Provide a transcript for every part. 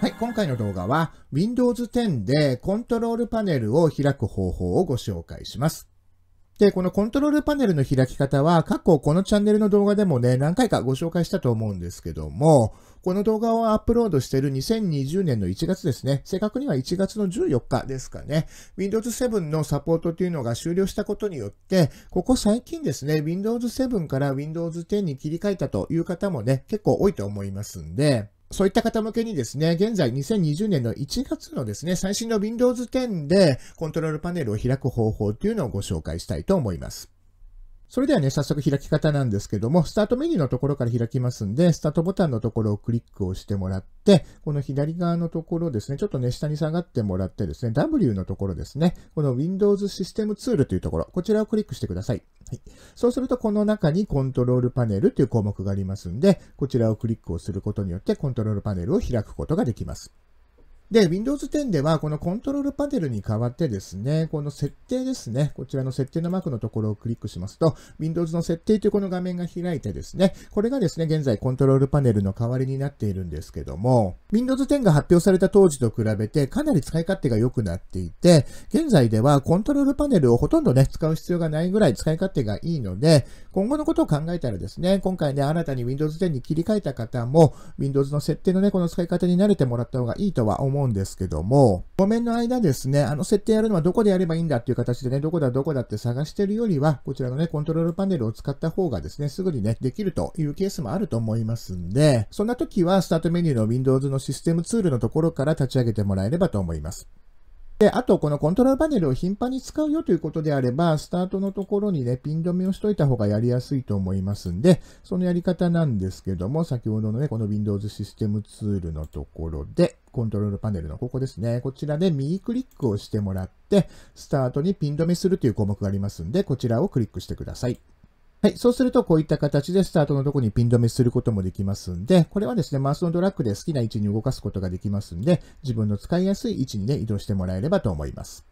はい、今回の動画は Windows 10でコントロールパネルを開く方法をご紹介します。で、このコントロールパネルの開き方は、過去このチャンネルの動画でもね、何回かご紹介したと思うんですけども、この動画をアップロードしてる2020年の1月ですね、正確には1月の14日ですかね、Windows 7のサポートというのが終了したことによって、ここ最近ですね、Windows 7から Windows 10に切り替えたという方もね、結構多いと思いますんで、そういった方向けにですね、現在2020年の1月のですね、最新の Windows 10でコントロールパネルを開く方法というのをご紹介したいと思います。それではね、早速開き方なんですけども、スタートメニューのところから開きますんで、スタートボタンのところをクリックをしてもらって、この左側のところですね、ちょっとね、下に下がってもらってですね、W のところですね、この Windows システムツールというところ、こちらをクリックしてください。はい、そうすると、この中にコントロールパネルという項目がありますので、こちらをクリックをすることによってコントロールパネルを開くことができます。で、Windows 10ではこのコントロールパネルに代わってですね、この設定ですね、こちらの設定のマークのところをクリックしますと、Windows の設定というこの画面が開いてですね、これがですね、現在コントロールパネルの代わりになっているんですけども、Windows 10が発表された当時と比べてかなり使い勝手が良くなっていて、現在ではコントロールパネルをほとんどね、使う必要がないぐらい使い勝手がいいので、今後のことを考えたらですね、今回ね、新たに Windows 10に切り替えた方も、Windows の設定のね、この使い方に慣れてもらった方がいいとは思思うんですけども、画面の間ですね、あの設定やるのはどこでやればいいんだっていう形でね、どこだどこだって探してるよりは、こちらのね、コントロールパネルを使った方がですね、すぐにね、できるというケースもあると思いますんで、そんな時はスタートメニューの Windows のシステムツールのところから立ち上げてもらえればと思います。で、あと、このコントロールパネルを頻繁に使うよということであれば、スタートのところにね、ピン止めをしといた方がやりやすいと思いますんで、そのやり方なんですけども、先ほどのね、この Windows システムツールのところで、コントロールパネルのここですね。こちらで右クリックをしてもらって、スタートにピン止めするという項目がありますんで、こちらをクリックしてください。はい。そうすると、こういった形でスタートのとこにピン止めすることもできますんで、これはですね、マウスのドラッグで好きな位置に動かすことができますんで、自分の使いやすい位置にね、移動してもらえればと思います。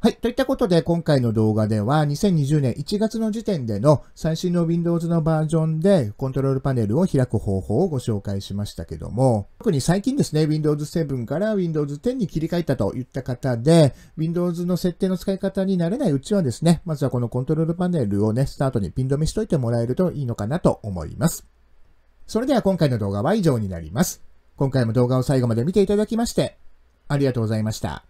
はい。といったことで、今回の動画では、2020年1月の時点での最新の Windows のバージョンで、コントロールパネルを開く方法をご紹介しましたけども、特に最近ですね、Windows 7から Windows 10に切り替えたといった方で、Windows の設定の使い方になれないうちはですね、まずはこのコントロールパネルをね、スタートにピン止めしといてもらえるといいのかなと思います。それでは今回の動画は以上になります。今回も動画を最後まで見ていただきまして、ありがとうございました。